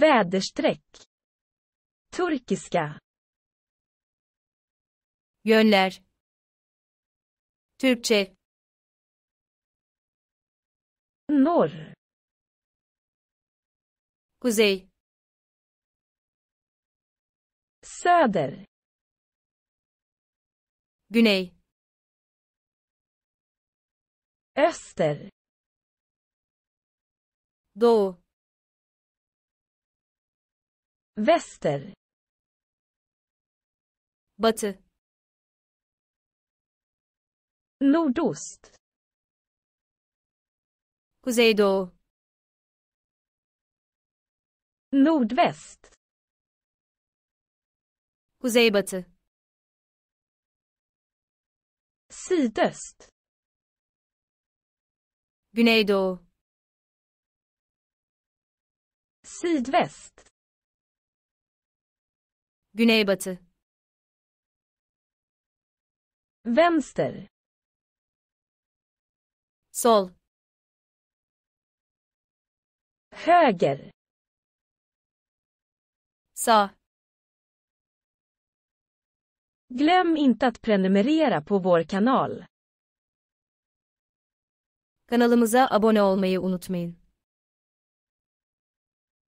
Väderstreck. Turkiska. Yönler. Türkçe. Norr. Kuzey. Söder. Güney. Öster. Doğu. Väster. Batı. Nordost. Kuzeydoğu. Nordväst. Kuzeybatı. Sydöst. Güneydoğu. Sydväst. Güneybatı. Vänster. Sol. Höger. Sa. Glöm inte att prenumerera på vår kanal. Kanalımıza abone olmayı unutmayın.